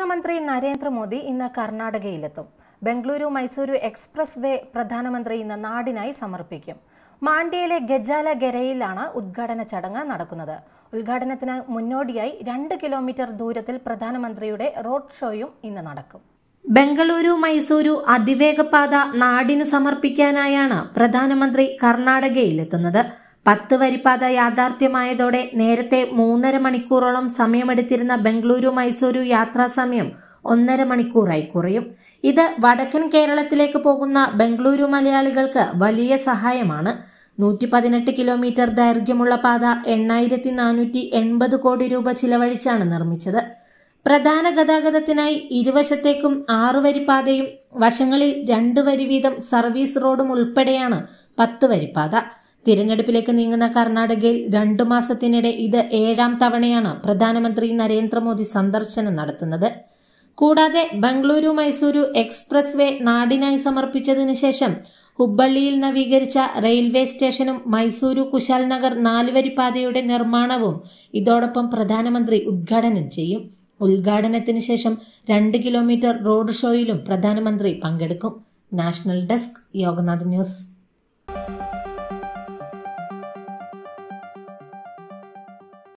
പ്രധാനമന്ത്രി നരേന്ദ്രമോദി ഇന്ന് കർണാടകയിലെത്തും ബംഗളൂരു മൈസൂരു എക്സ്പ്രസ് വേ പ്രധാനമന്ത്രി ഇന്ന് നാടിനായി സമർപ്പിക്കും മാണ്ഡ്യയിലെ ഗരയിലാണ് ഉദ്ഘാടന ചടങ്ങ് നടക്കുന്നത് ഉദ്ഘാടനത്തിന് മുന്നോടിയായി രണ്ട് കിലോമീറ്റർ ദൂരത്തിൽ പ്രധാനമന്ത്രിയുടെ റോഡ് ഷോയും ഇന്ന് നടക്കും ബംഗളൂരു മൈസൂരു അതിവേഗപാത നാടിന് സമർപ്പിക്കാനായാണ് പ്രധാനമന്ത്രി കർണാടകയിലെത്തുന്നത് എത്തുന്നത് പത്ത് വരിപ്പാത യാഥാർത്ഥ്യമായതോടെ നേരത്തെ മൂന്നര മണിക്കൂറോളം സമയമെടുത്തിരുന്ന ബംഗളൂരു മൈസൂരു യാത്രാ സമയം ഒന്നര മണിക്കൂറായി കുറയും ഇത് വടക്കൻ കേരളത്തിലേക്ക് പോകുന്ന ബംഗളൂരു മലയാളികൾക്ക് വലിയ സഹായമാണ് നൂറ്റി പതിനെട്ട് കിലോമീറ്റർ ദൈർഘ്യമുള്ള പാത എണ്ണായിരത്തി നാനൂറ്റി എൺപത് കോടി രൂപ ചിലവഴിച്ചാണ് നിർമ്മിച്ചത് പ്രധാന ഗതാഗതത്തിനായി ഇരുവശത്തേക്കും ആറുവരിപ്പാതയും വശങ്ങളിൽ രണ്ടു വരി വീതം സർവീസ് റോഡും ഉൾപ്പെടെയാണ് പത്ത് വരിപ്പാത തിരഞ്ഞെടുപ്പിലേക്ക് നീങ്ങുന്ന കർണാടകയിൽ രണ്ടു മാസത്തിനിടെ ഇത് ഏഴാം തവണയാണ് പ്രധാനമന്ത്രി നരേന്ദ്രമോദി സന്ദർശനം നടത്തുന്നത് കൂടാതെ ബംഗളൂരു മൈസൂരു എക്സ്പ്രസ് വേ നാടിനായി സമർപ്പിച്ചതിനു ശേഷം ഹുബ്ബള്ളിയിൽ നവീകരിച്ച റെയിൽവേ സ്റ്റേഷനും മൈസൂരു കുശാൽ നഗർ നാലുവരിപ്പാതയുടെ നിർമ്മാണവും ഇതോടൊപ്പം പ്രധാനമന്ത്രി ഉദ്ഘാടനം ചെയ്യും ഉദ്ഘാടനത്തിന് ശേഷം രണ്ട് കിലോമീറ്റർ റോഡ് ഷോയിലും പ്രധാനമന്ത്രി പങ്കെടുക്കും നാഷണൽ ഡെസ്ക് യോഗനാഥ് ന്യൂസ്